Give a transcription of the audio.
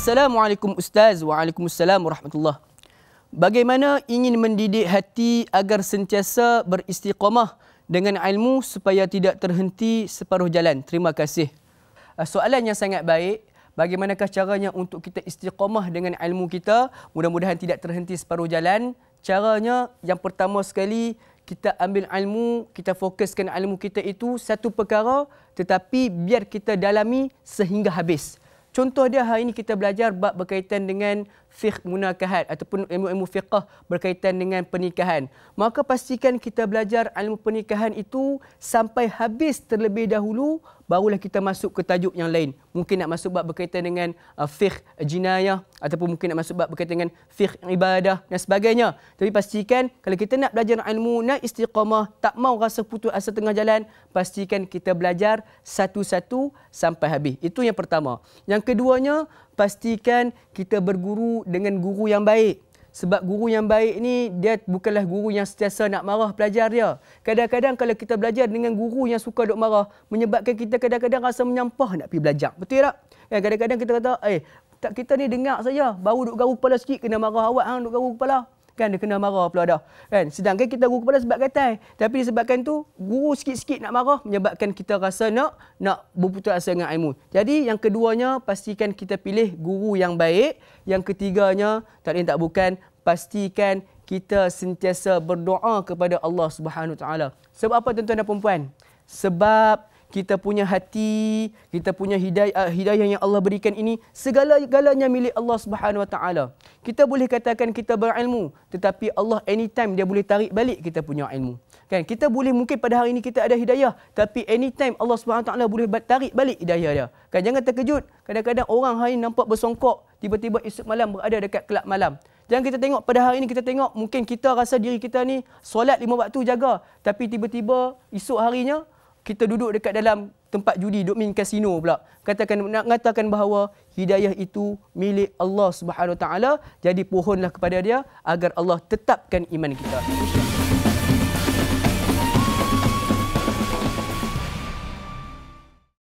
Assalamualaikum Ustaz Waalaikumsalam Warahmatullah Bagaimana ingin mendidik hati agar sentiasa beristiqamah dengan ilmu supaya tidak terhenti separuh jalan? Terima kasih. Ah, soalan yang sangat baik. Bagaimanakah caranya untuk kita istiqamah dengan ilmu kita? Mudah-mudahan tidak terhenti separuh jalan. Caranya yang pertama sekali kita ambil ilmu, kita fokuskan ilmu kita itu satu perkara tetapi biar kita dalami sehingga habis. Contoh dia hari ini kita belajar bab berkaitan dengan fiqh munakahat ataupun ilmu-ilmu fiqh berkaitan dengan pernikahan. Maka pastikan kita belajar ilmu pernikahan itu sampai habis terlebih dahulu barulah kita masuk ke tajuk yang lain. Mungkin nak masuk bab berkaitan dengan uh, fiqh jinayah ataupun mungkin nak masuk bab berkaitan dengan fiqh ibadah dan sebagainya. Tapi pastikan kalau kita nak belajar ilmu, nak istiqamah, tak mau rasa putus asa tengah jalan, pastikan kita belajar satu-satu sampai habis. Itu yang pertama. Yang keduanya, pastikan kita berguru dengan guru yang baik. Sebab guru yang baik ni dia bukanlah guru yang sentiasa nak marah pelajar dia. Kadang-kadang kalau kita belajar dengan guru yang suka dok marah, menyebabkan kita kadang-kadang rasa menyampah nak pergi belajar. Betul tak? Kan kadang-kadang kita kata, "Eh, tak kita ni dengar saja, baru dok garu kepala sikit kena marah awak hang dok garu kepala." kan dia kena marah pula dah kan sedangkan kita guru kepala sebab katai tapi disebabkan tu guru sikit-sikit nak marah menyebabkan kita rasa nak nak berputus asa dengan ilmu jadi yang keduanya pastikan kita pilih guru yang baik yang ketiganya tak lain tak bukan pastikan kita sentiasa berdoa kepada Allah Subhanahu taala sebab apa tuan-tuan dan puan-puan sebab kita punya hati, kita punya hidayah, uh, hidayah yang Allah berikan ini segala-galanya milik Allah Subhanahu Wa Taala. Kita boleh katakan kita berilmu, tetapi Allah anytime dia boleh tarik balik kita punya ilmu. Kan? Kita boleh mungkin pada hari ini kita ada hidayah, tapi anytime Allah Subhanahu Wa Taala boleh tarik balik hidayah dia. Kan jangan terkejut kadang-kadang orang hari ini nampak bersongkok, tiba-tiba esok malam berada dekat kelab malam. Jangan kita tengok pada hari ini kita tengok mungkin kita rasa diri kita ni solat lima waktu jaga, tapi tiba-tiba esok harinya kita duduk dekat dalam tempat judi, duduk main kasino pula. Katakan nak mengatakan bahawa hidayah itu milik Allah Subhanahu Taala, jadi pohonlah kepada dia agar Allah tetapkan iman kita.